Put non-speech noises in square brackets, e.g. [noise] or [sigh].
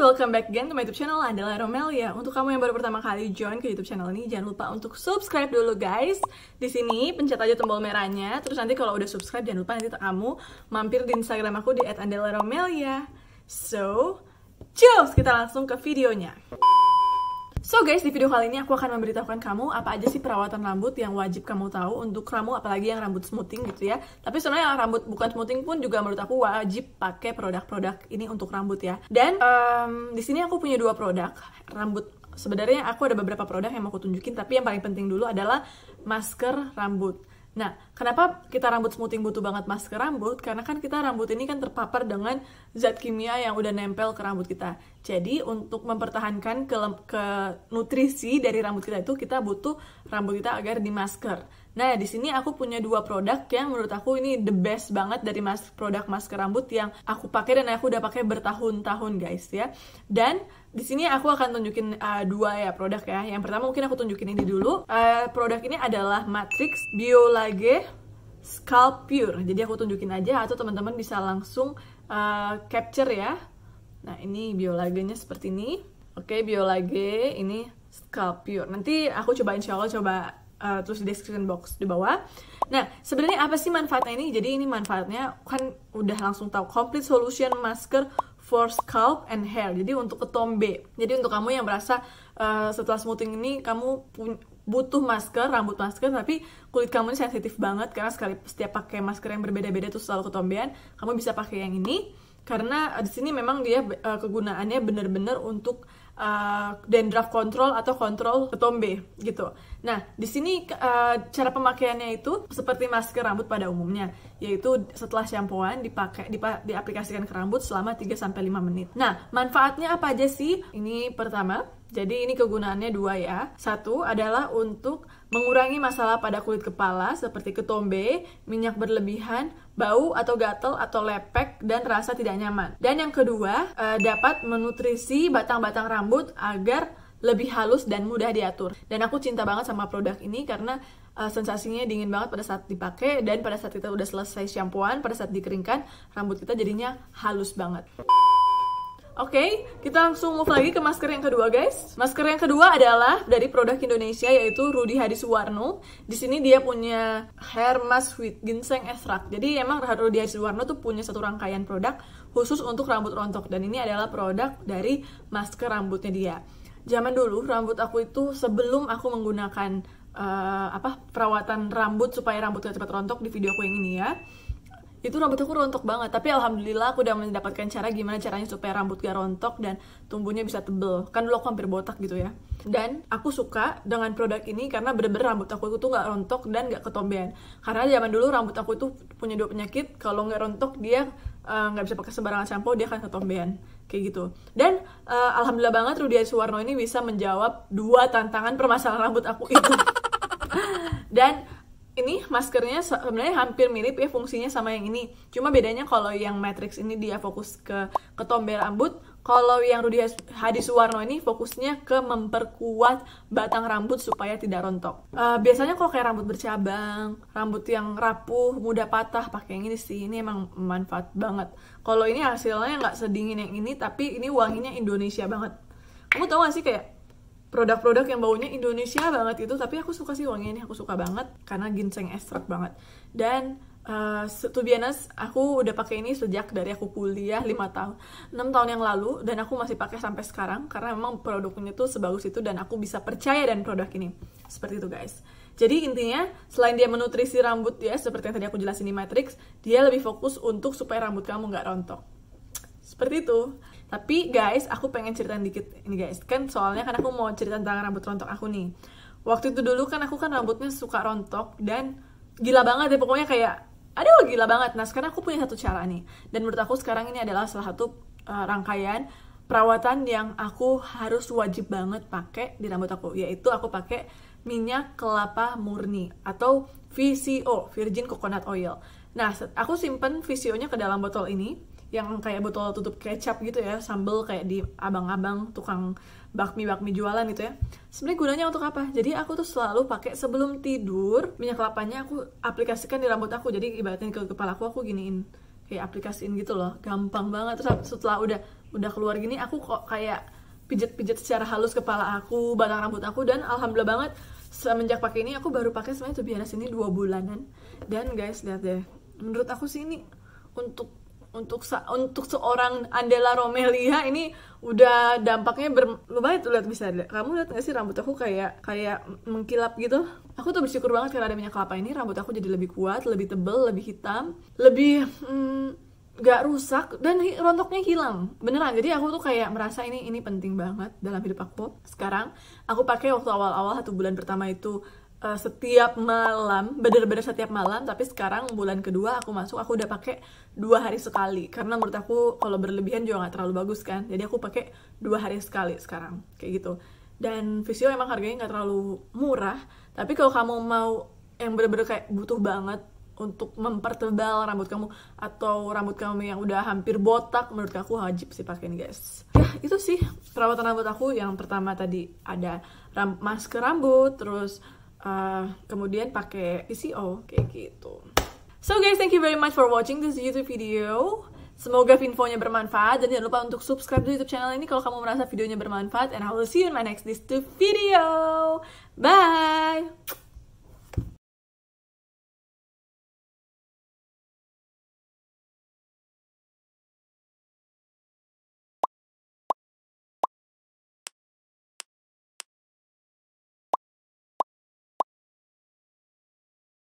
welcome back again to my YouTube channel adalah Romelia. Untuk kamu yang baru pertama kali join ke YouTube channel ini, jangan lupa untuk subscribe dulu guys. Di sini pencet aja tombol merahnya, terus nanti kalau udah subscribe jangan lupa nanti kamu mampir di Instagram aku di @andelaromelia. So, cheers, kita langsung ke videonya. So guys, di video kali ini aku akan memberitahukan kamu apa aja sih perawatan rambut yang wajib kamu tahu untuk kamu apalagi yang rambut smoothing gitu ya. Tapi sebenarnya rambut bukan smoothing pun juga menurut aku wajib pakai produk-produk ini untuk rambut ya. Dan um, di sini aku punya dua produk rambut sebenarnya aku ada beberapa produk yang mau aku tunjukin tapi yang paling penting dulu adalah masker rambut Nah, kenapa kita rambut smoothing butuh banget masker rambut? Karena kan kita rambut ini kan terpapar dengan zat kimia yang udah nempel ke rambut kita. Jadi, untuk mempertahankan ke, ke nutrisi dari rambut kita itu, kita butuh rambut kita agar dimasker. Nah, di sini aku punya dua produk yang menurut aku ini the best banget dari mas produk masker rambut yang aku pakai dan aku udah pakai bertahun-tahun, guys ya. Dan di sini aku akan tunjukin uh, dua ya produk ya. Yang pertama mungkin aku tunjukin ini dulu. Uh, produk ini adalah Matrix Biolage Scalp Pure. Jadi aku tunjukin aja atau teman-teman bisa langsung uh, capture ya. Nah, ini biolagenya seperti ini. Oke, biolage ini Scalp Pure. Nanti aku coba insya Allah coba uh, terus di description box di bawah. Nah, sebenarnya apa sih manfaatnya ini? Jadi ini manfaatnya kan udah langsung tahu complete solution masker for scalp and hair. Jadi untuk ketombe. Jadi untuk kamu yang merasa uh, setelah smoothing ini kamu butuh masker, rambut masker, tapi kulit kamu ini sensitif banget karena sekali setiap pakai masker yang berbeda-beda tuh selalu ketombean. Kamu bisa pakai yang ini karena di sini memang dia eh, kegunaannya bener-bener untuk uh, dan control atau control ketombe gitu. Nah, di sini uh, cara pemakaiannya itu seperti masker rambut pada umumnya, yaitu setelah shampooan dipakai dipa, diaplikasikan ke rambut selama 3 sampai 5 menit. Nah, manfaatnya apa aja sih? Ini pertama, jadi ini kegunaannya dua ya. Satu adalah untuk mengurangi masalah pada kulit kepala seperti ketombe, minyak berlebihan, bau atau gatel atau lepek dan rasa tidak nyaman. Dan yang kedua, eh, dapat menutrisi batang-batang rambut agar lebih halus dan mudah diatur. Dan aku cinta banget sama produk ini karena eh, sensasinya dingin banget pada saat dipakai dan pada saat kita udah selesai shampooan, pada saat dikeringkan, rambut kita jadinya halus banget. Oke, okay, kita langsung move lagi ke masker yang kedua guys. Masker yang kedua adalah dari produk Indonesia yaitu Rudy Hadi Suwarno. Di sini dia punya hair mask with ginseng extract. Jadi emang Rudy Hadi Suwarno tuh punya satu rangkaian produk khusus untuk rambut rontok dan ini adalah produk dari masker rambutnya dia. Zaman dulu rambut aku itu sebelum aku menggunakan uh, apa perawatan rambut supaya rambut gak cepat rontok di video aku yang ini ya itu rambut aku rontok banget tapi alhamdulillah aku udah mendapatkan cara gimana caranya supaya rambut gak rontok dan tumbuhnya bisa tebel kan dulu aku hampir botak gitu ya dan aku suka dengan produk ini karena bener-bener rambut aku itu gak rontok dan gak ketombean karena zaman dulu rambut aku itu punya dua penyakit kalau gak rontok dia nggak eh, uh, bisa pakai sembarangan shampoo dia akan ketombean kayak gitu dan uh, alhamdulillah banget Rudian Suwarno ini bisa menjawab dua tantangan permasalahan rambut aku itu [laughs] dan ini maskernya sebenarnya hampir mirip ya fungsinya sama yang ini. Cuma bedanya kalau yang Matrix ini dia fokus ke ketombe rambut, kalau yang Rudi Hadi Suwarno ini fokusnya ke memperkuat batang rambut supaya tidak rontok. Uh, biasanya kalau kayak rambut bercabang, rambut yang rapuh, mudah patah, pakai yang ini sih. Ini emang manfaat banget. Kalau ini hasilnya nggak sedingin yang ini, tapi ini wanginya Indonesia banget. Kamu tau gak sih kayak produk-produk yang baunya Indonesia banget itu tapi aku suka sih wangi ini aku suka banget karena ginseng ekstrak banget dan uh, to be honest, aku udah pakai ini sejak dari aku kuliah 5 hmm. tahun enam tahun yang lalu dan aku masih pakai sampai sekarang karena memang produknya tuh sebagus itu dan aku bisa percaya dan produk ini seperti itu guys jadi intinya, selain dia menutrisi rambut ya, seperti yang tadi aku jelasin di Matrix, dia lebih fokus untuk supaya rambut kamu nggak rontok. Seperti itu. Tapi guys, aku pengen cerita dikit ini guys. Kan soalnya kan aku mau cerita tentang rambut rontok aku nih. Waktu itu dulu kan aku kan rambutnya suka rontok dan gila banget ya pokoknya kayak aduh gila banget. Nah, sekarang aku punya satu cara nih. Dan menurut aku sekarang ini adalah salah satu uh, rangkaian perawatan yang aku harus wajib banget pakai di rambut aku, yaitu aku pakai minyak kelapa murni atau VCO, virgin coconut oil. Nah, aku simpen VCO-nya ke dalam botol ini yang kayak botol tutup kecap gitu ya sambel kayak di abang-abang tukang bakmi-bakmi jualan gitu ya sebenarnya gunanya untuk apa jadi aku tuh selalu pakai sebelum tidur minyak kelapanya aku aplikasikan di rambut aku jadi ibaratnya ke kepala aku aku giniin kayak aplikasiin gitu loh gampang banget terus setelah udah udah keluar gini aku kok kayak pijat-pijat secara halus kepala aku batang rambut aku dan alhamdulillah banget semenjak pakai ini aku baru pakai sebenarnya tuh biasa ini dua bulanan dan guys lihat deh menurut aku sih ini untuk untuk untuk seorang Andela Romelia ini udah dampaknya ber lumayan tuh lihat bisa kamu lihat gak sih rambut aku kayak kayak mengkilap gitu aku tuh bersyukur banget karena ada minyak kelapa ini rambut aku jadi lebih kuat lebih tebel lebih hitam lebih hmm, gak rusak dan rontoknya hilang beneran jadi aku tuh kayak merasa ini ini penting banget dalam hidup aku sekarang aku pakai waktu awal-awal satu bulan pertama itu uh, setiap malam bener-bener setiap malam tapi sekarang bulan kedua aku masuk aku udah pakai dua hari sekali karena menurut aku kalau berlebihan juga nggak terlalu bagus kan jadi aku pakai dua hari sekali sekarang kayak gitu dan visio emang harganya nggak terlalu murah tapi kalau kamu mau yang bener-bener kayak butuh banget untuk mempertebal rambut kamu atau rambut kamu yang udah hampir botak menurut aku wajib sih pakein guys ya itu sih perawatan rambut aku yang pertama tadi ada ram masker rambut terus Eh, kemudian pakai PCO kayak gitu. So guys, thank you very much for watching this YouTube video. Semoga infonya bermanfaat dan jangan lupa untuk subscribe di YouTube channel ini kalau kamu merasa videonya bermanfaat. And I will see you in my next this video. Bye.